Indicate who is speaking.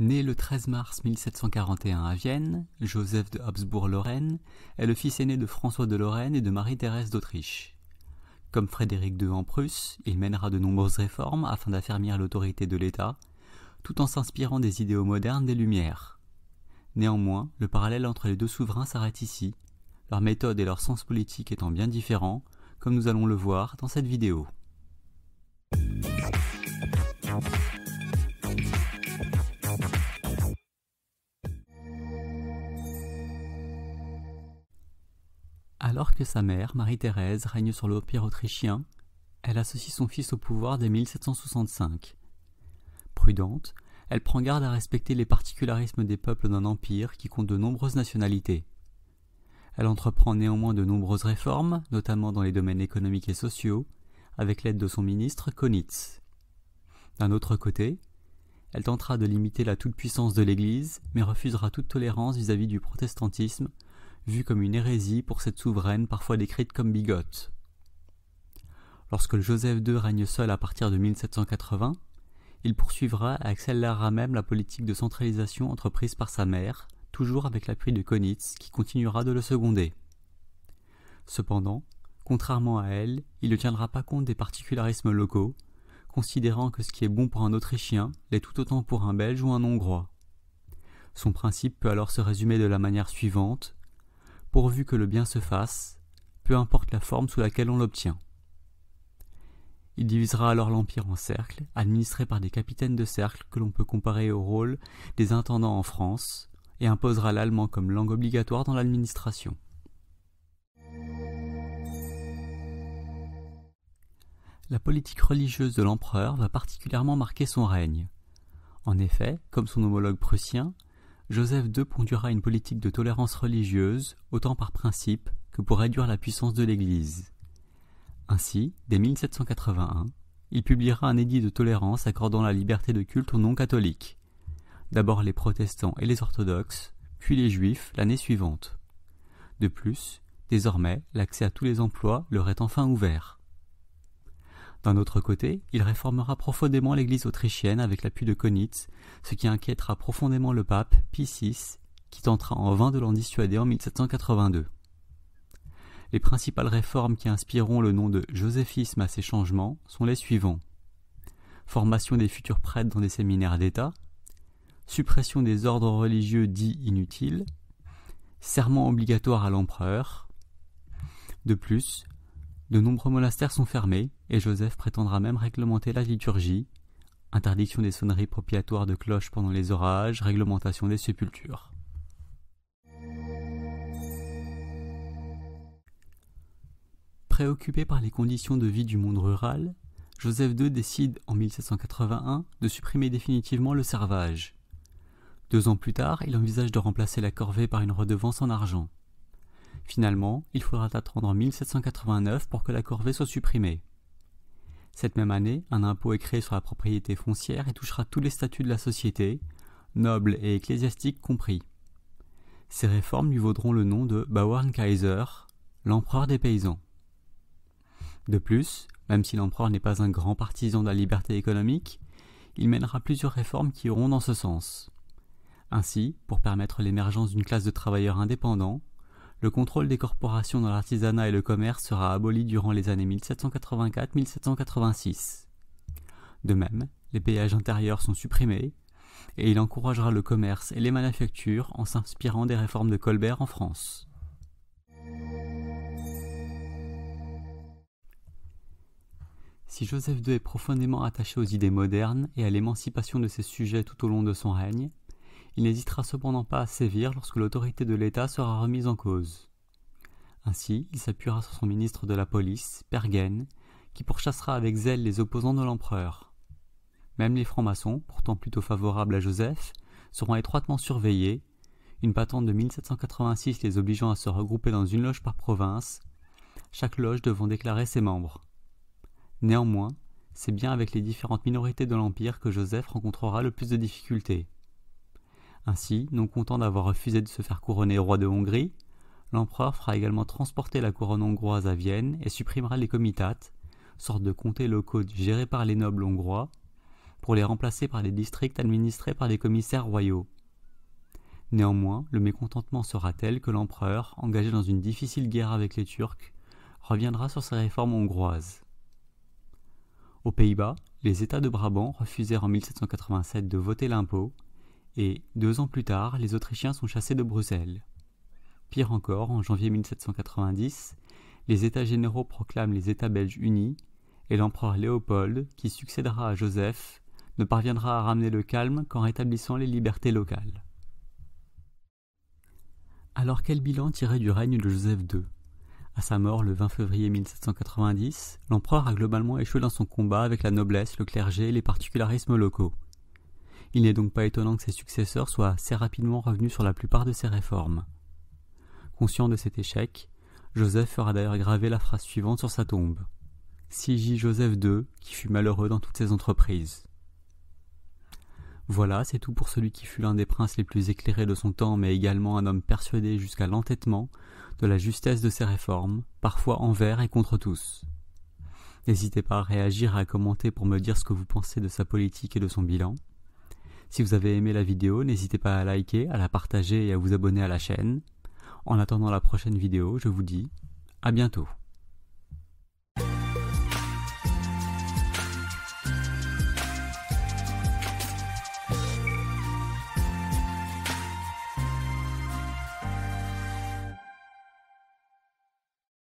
Speaker 1: Né le 13 mars 1741 à Vienne, Joseph de Habsbourg-Lorraine est le fils aîné de François de Lorraine et de Marie-Thérèse d'Autriche. Comme Frédéric II en Prusse, il mènera de nombreuses réformes afin d'affermir l'autorité de l'État, tout en s'inspirant des idéaux modernes des Lumières. Néanmoins, le parallèle entre les deux souverains s'arrête ici, leur méthode et leur sens politique étant bien différents, comme nous allons le voir dans cette vidéo. Alors que sa mère, Marie-Thérèse, règne sur l'Empire autrichien, elle associe son fils au pouvoir dès 1765. Prudente, elle prend garde à respecter les particularismes des peuples d'un empire qui compte de nombreuses nationalités. Elle entreprend néanmoins de nombreuses réformes, notamment dans les domaines économiques et sociaux, avec l'aide de son ministre Konitz. D'un autre côté, elle tentera de limiter la toute-puissance de l'Église, mais refusera toute tolérance vis à -vis du protestantisme vu comme une hérésie pour cette souveraine parfois décrite comme bigote. Lorsque Joseph II règne seul à partir de 1780, il poursuivra et accélérera même la politique de centralisation entreprise par sa mère, toujours avec l'appui de Konitz qui continuera de le seconder. Cependant, contrairement à elle, il ne tiendra pas compte des particularismes locaux, considérant que ce qui est bon pour un Autrichien l'est tout autant pour un Belge ou un Hongrois. Son principe peut alors se résumer de la manière suivante, pourvu que le bien se fasse, peu importe la forme sous laquelle on l'obtient. Il divisera alors l'Empire en cercles, administrés par des capitaines de cercle que l'on peut comparer au rôle des intendants en France, et imposera l'allemand comme langue obligatoire dans l'administration. La politique religieuse de l'empereur va particulièrement marquer son règne. En effet, comme son homologue prussien, Joseph II conduira une politique de tolérance religieuse, autant par principe que pour réduire la puissance de l'Église. Ainsi, dès 1781, il publiera un édit de tolérance accordant la liberté de culte aux non-catholiques. D'abord les protestants et les orthodoxes, puis les juifs l'année suivante. De plus, désormais, l'accès à tous les emplois leur est enfin ouvert. D'un autre côté, il réformera profondément l'Église autrichienne avec l'appui de Konitz, ce qui inquiétera profondément le pape Pie VI, qui tentera en vain de l'en dissuader en 1782. Les principales réformes qui inspireront le nom de josephisme » à ces changements sont les suivants. Formation des futurs prêtres dans des séminaires d'État, suppression des ordres religieux dits inutiles, serment obligatoire à l'empereur. De plus, de nombreux monastères sont fermés, et Joseph prétendra même réglementer la liturgie, interdiction des sonneries propiatoires de cloches pendant les orages, réglementation des sépultures. Préoccupé par les conditions de vie du monde rural, Joseph II décide en 1781 de supprimer définitivement le servage. Deux ans plus tard, il envisage de remplacer la corvée par une redevance en argent. Finalement, il faudra attendre 1789 pour que la corvée soit supprimée. Cette même année, un impôt est créé sur la propriété foncière et touchera tous les statuts de la société, nobles et ecclésiastiques compris. Ces réformes lui vaudront le nom de Bauernkaiser, l'empereur des paysans. De plus, même si l'empereur n'est pas un grand partisan de la liberté économique, il mènera plusieurs réformes qui iront dans ce sens. Ainsi, pour permettre l'émergence d'une classe de travailleurs indépendants, le contrôle des corporations dans l'artisanat et le commerce sera aboli durant les années 1784-1786. De même, les péages intérieurs sont supprimés, et il encouragera le commerce et les manufactures en s'inspirant des réformes de Colbert en France. Si Joseph II est profondément attaché aux idées modernes et à l'émancipation de ses sujets tout au long de son règne, il n'hésitera cependant pas à sévir lorsque l'autorité de l'État sera remise en cause. Ainsi, il s'appuiera sur son ministre de la police, Pergen, qui pourchassera avec zèle les opposants de l'empereur. Même les francs-maçons, pourtant plutôt favorables à Joseph, seront étroitement surveillés, une patente de 1786 les obligeant à se regrouper dans une loge par province, chaque loge devant déclarer ses membres. Néanmoins, c'est bien avec les différentes minorités de l'Empire que Joseph rencontrera le plus de difficultés. Ainsi, non content d'avoir refusé de se faire couronner roi de Hongrie, l'empereur fera également transporter la couronne hongroise à Vienne et supprimera les comitats, sorte de comtés locaux gérés par les nobles hongrois, pour les remplacer par des districts administrés par des commissaires royaux. Néanmoins, le mécontentement sera tel que l'empereur, engagé dans une difficile guerre avec les Turcs, reviendra sur ses réformes hongroises. Aux Pays-Bas, les États de Brabant refusèrent en 1787 de voter l'impôt et, deux ans plus tard, les Autrichiens sont chassés de Bruxelles. Pire encore, en janvier 1790, les États généraux proclament les États belges unis, et l'empereur Léopold, qui succédera à Joseph, ne parviendra à ramener le calme qu'en rétablissant les libertés locales. Alors quel bilan tirer du règne de Joseph II À sa mort le 20 février 1790, l'empereur a globalement échoué dans son combat avec la noblesse, le clergé et les particularismes locaux. Il n'est donc pas étonnant que ses successeurs soient assez rapidement revenus sur la plupart de ses réformes. Conscient de cet échec, Joseph fera d'ailleurs graver la phrase suivante sur sa tombe. Sigit Joseph II, qui fut malheureux dans toutes ses entreprises. Voilà, c'est tout pour celui qui fut l'un des princes les plus éclairés de son temps, mais également un homme persuadé jusqu'à l'entêtement de la justesse de ses réformes, parfois envers et contre tous. N'hésitez pas à réagir et à commenter pour me dire ce que vous pensez de sa politique et de son bilan. Si vous avez aimé la vidéo, n'hésitez pas à liker, à la partager et à vous abonner à la chaîne. En attendant la prochaine vidéo, je vous dis à bientôt.